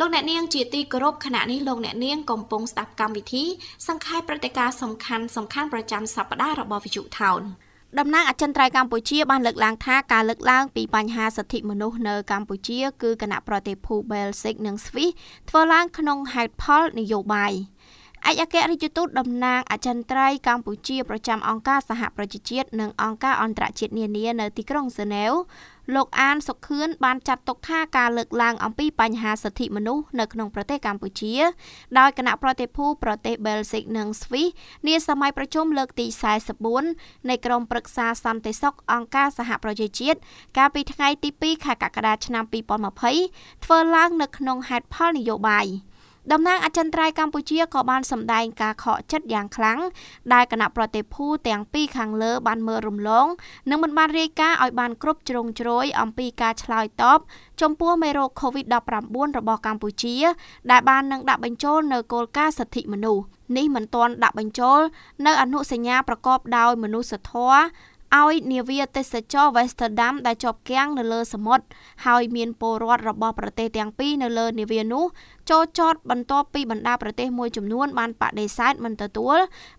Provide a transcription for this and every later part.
លោកអ្នកនាង ជាទីគោរពខณะនេះលោកអ្នកនាងកំពុងស្ដាប់កម្មវិធីសង្ខេបព្រឹត្តិការណ៍សំខាន់សំខាន់ប្រចាំសប្តាហ៍របស់វិទ្យុថោនតំណាងអចិន្ត្រៃយ៍កម្ពុជា បានលើកឡើងថាការលើកឡើងពីបញ្ហាសិទ្ធិមនុស្សនៅកម្ពុជាគឺគណៈប្រទេសភូបែលស៊ិកនិងស្វីសធ្វើឡើងក្នុងហេតុផលនយោបាយ។ឯកអគ្គរដ្ឋទូតតំណាងអចិន្ត្រៃយ៍កម្ពុជាប្រចាំអង្គការសហប្រជាជាតិនិងអង្គការអន្តរជាតិនានានៅទីក្រុងហ្សឺណែវលោកអានសុខឿនបានចាត់ទុកថាការលើកឡើងអំពីបញ្ហាសិទ្ធិមនុស្សនៅក្នុងប្រទេសកម្ពុជា ដោយគណៈប្រតិភូប្រទេសបែលហ្សិកនិងស្វីសនា សម័យប្រជុំលើកទី44នៃក្រុមប្រឹក្សាសន្តិសុខអង្គការសហប្រជាជាតិកាលពីថ្ងៃទី2ខែកក្កដាឆ្នាំ2020ធ្វើឡើង នៅក្នុងហេតុផលនយោបាយ។តំណាងអចិន្ត្រៃយ៍កម្ពុជាក៏បានសម្ដែងការខកចិត្តយ៉ាងខ្លាំងដែលគណៈប្រតិភូទាំងពីរខាងលើបានមើលរំលង និងមិនបានរាយការណ៍ឲ្យបានគ្រប់ជ្រុងជ្រោយអំពីការឆ្លើយតបចំពោះមេរោគ COVID-19 របស់កម្ពុជាដែលបាននឹងដាក់បញ្ចូលនៅគោលការណ៍សិទ្ធិមនុស្សនេះមិនទាន់ដាក់បញ្ចូលនៅ អនុសញ្ញាប្រកបដោយមនុស្សធម៌ឲ្យនាវាទេសចរ Westerdam ដែលជាប់គាំងនៅលើសមុទ្រហើយមានពលរដ្ឋរបស់ប្រទេសទាំងពីរនៅលើនាវានោះចូលចតបន្ទាប់ពីបណ្ដាប្រទេសមួយចំនួនបានបដិសេធមិនទទួល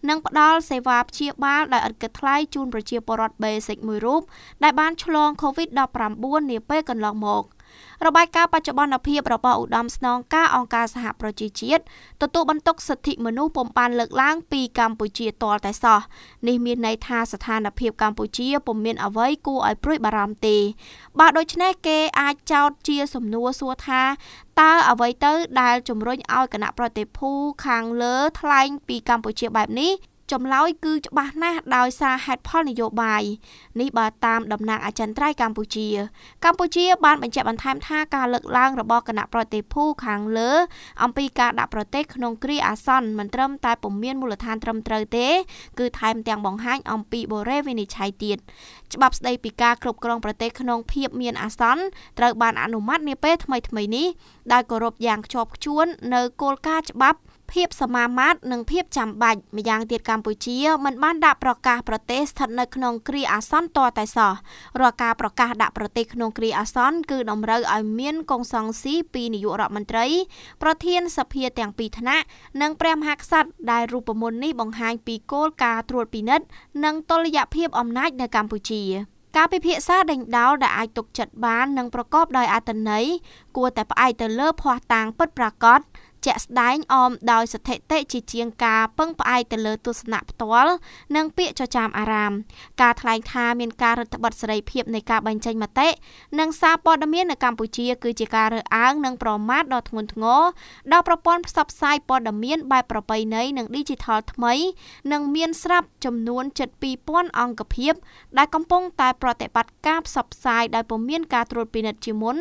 និងផ្ដល់សេវាព្យាបាលដោយឥតគិតថ្លៃជូនប្រជាពលរដ្ឋ basic មួយរូបដែលបានឆ្លង COVID-19 នាពេលកន្លងមករបាយការណ៍បច្ចុប្បន្នភាពរបស់ឧត្តមស្នងការអង្គការសហប្រជាជាតិទទួលបន្ទុកសិទ្ធិមនុស្សពុំបានលើកឡើងពីកម្ពុជាទាល់តែសោះនេះមានន័យថាស្ថានភាពកម្ពុជាពុំមានអ្វីគួរឲ្យព្រួយបារម្ភទេបើដូច្នេះគេអាចចោទជាសំណួរសួរថាតើអ្វីទៅដែលជំរុញឲ្យគណៈប្រតិភូខាងលើថ្លែងពីកម្ពុជាបែបនេះចម្លើយគឺច្បាស់ណាស់ដោយសារហេតុផលនយោបាយនេះបើតាមដំណាក់អចិន្ត្រៃយ៍កម្ពុជាកម្ពុជាបានបញ្ជាក់បន្ថែមថាការលើកឡើងរបស់គណៈប្រតិភូខាងលើអំពីការដាក់ប្រទេសក្នុងគ្រាអាសន្នមិនត្រឹមតែពុំមានមូលដ្ឋានត្រឹមត្រូវទេ គឺថែមទាំងបង្ហាញអំពីបូរេវិនិច្ឆ័យទៀតច្បាប់ស្តីពីការគ្រប់គ្រងប្រទេសក្នុងភាពមានអាសន្នត្រូវបានអនុម័តនាពេលថ្មីៗនេះដោយគោរពយ៉ាងខ្ជាប់ខ្ជួននៅគោលការណ៍ច្បាប់ភាពសមាមាត្រនិងភាពចាំបាច់ម្យ៉ាងទៀតកម្ពុជា មិនបានដាក់ប្រកាសប្រទេសស្ថិតនៅក្នុងគ្រាអាសន្នតតែសោះរាល់ការប្រកាសដាក់ប្រទេសក្នុងគ្រាអាសន្នគឺតម្រូវឲ្យមានកងសង្ស៊ីពីនាយករដ្ឋមន្ត្រី ប្រធានសភាទាំងពីរថ្នាក់និងព្រះមហាក្សត្រដែលរូបមន្តនេះបង្ហាញពីគោលការណ៍ត្រួតពិនិត្យនិងតុល្យភាពអំណាចនៅកម្ពុជា ការពិភាក្សាដេញដោលដែលអាចទុកចិត្តបាននិងប្រកបដោយអត្ថន័យគួរតែផ្អែកទៅលើភ័ស្តុតាងពិតប្រាកដជាក់ស្ដែងអមដោយស្ថិតិជាជាងការពឹងផ្អែកទៅលើទស្សនៈផ្ទាល់និងពាក្យចចាមអារាម ការថ្លែងថាមានការរដ្ឋបတ်សេរីភាពនៃការបញ្ចេញមតិនិងសារព័ត៌មាននៅកម្ពុជាគឺជាការរើសអើងនិងប្រមាថដ៏ធ្ងន់ធ្ងរដល់ប្រព័ន្ធផ្សព្វផ្សាយព័ត៌មានបែបប្រពៃណីនិង Digital ថ្មី និងមានស្រាប់ចំនួនជិត2000អង្គភាពដែលកំពុងតែប្រតិបត្តិការផ្សព្វផ្សាយដោយពុំមានការត្រួតពិនិត្យជាមុន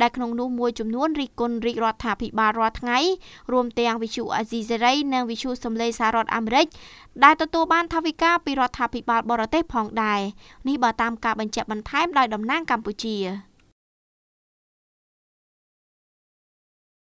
ដែលក្នុងនោះមួយចំនួនរិះគន់រាជរដ្ឋាភិបាលរាល់ថ្ងៃរួមទាំងវិទ្យុអាស៊ីសេរីនិងវិទ្យុសំឡេងសាររដ្ឋអាមេរិកដែលទទួលបានថវិកាពីរដ្ឋាភិបាលបរទេសផងដែរនេះបើតាមការបញ្ជាក់បន្ថែមដោយតំណាងកម្ពុជា